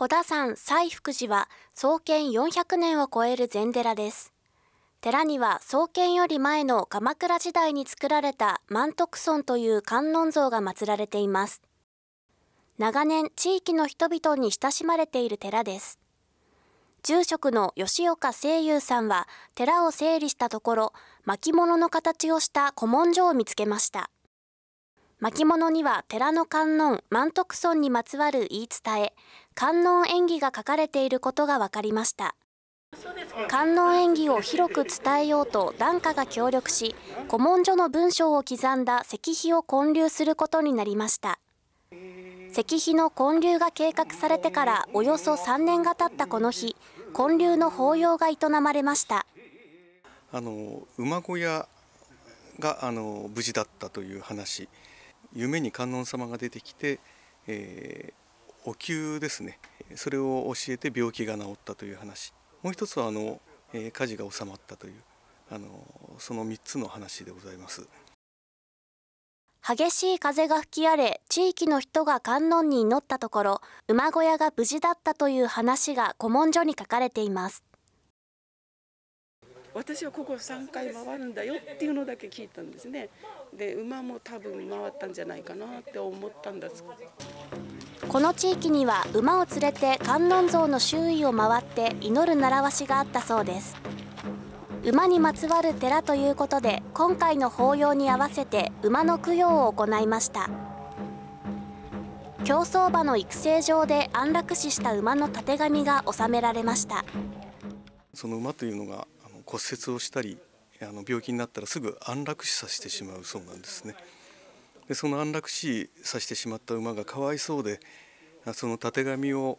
穂田山西福寺は創建400年を超える禅寺です。寺には創建より前の鎌倉時代に作られた万徳尊という観音像が祀られています。長年地域の人々に親しまれている寺です。住職の吉岡清雄さんは寺を整理したところ、巻物の形をした古文書を見つけました。巻物には寺の観音満徳尊にまつわる言い伝え観音演技が書かれていることが分かりました観音演技を広く伝えようと檀家が協力し古文書の文章を刻んだ石碑を建立することになりました石碑の建立が計画されてからおよそ3年が経ったこの日建立の法要が営まれましたあの馬小屋があの無事だったという話夢に観音様が出てきて、えー、お灸ですねそれを教えて病気が治ったという話もう一つはあの、えー、火事が収まったというあのその3つの話でございます激しい風が吹き荒れ地域の人が観音に祈ったところ馬小屋が無事だったという話が古文書に書かれています私はここ3回回るんだよっていうのだけ聞いたんですねで馬も多分回ったんじゃないかなって思ったんですこの地域には馬を連れて観音像の周囲を回って祈る習わしがあったそうです馬にまつわる寺ということで今回の法要に合わせて馬の供養を行いました競走馬の育成場で安楽死した馬のたてがみが収められましたその馬というのが骨折をしたりあの病気になったらすぐ安楽死させてしまうそうなんですねでその安楽死させてしまった馬がかわいそうでそのたてがみを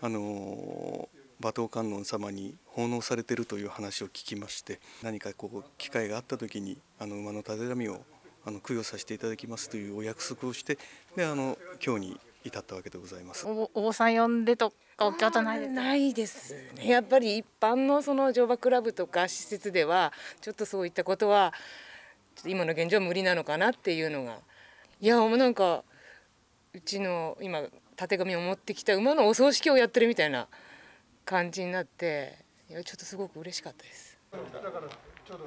あの馬頭観音様に奉納されてるという話を聞きまして何かこう機会があった時にあの馬のたてがみをあの供養させていただきますというお約束をしてであの今日に至ったわけでございます。お坊さん呼んでとかおき方ないですないですね。やっぱり一般のその乗馬クラブとか施設ではちょっとそういったことは今の現状無理なのかなっていうのがいやもうなんかうちの今たてがみを持ってきた馬のお葬式をやってるみたいな感じになっていやちょっとすごく嬉しかったです。だからちょ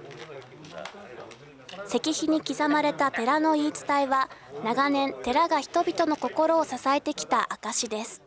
石碑に刻まれた寺の言い伝えは長年寺が人々の心を支えてきた証です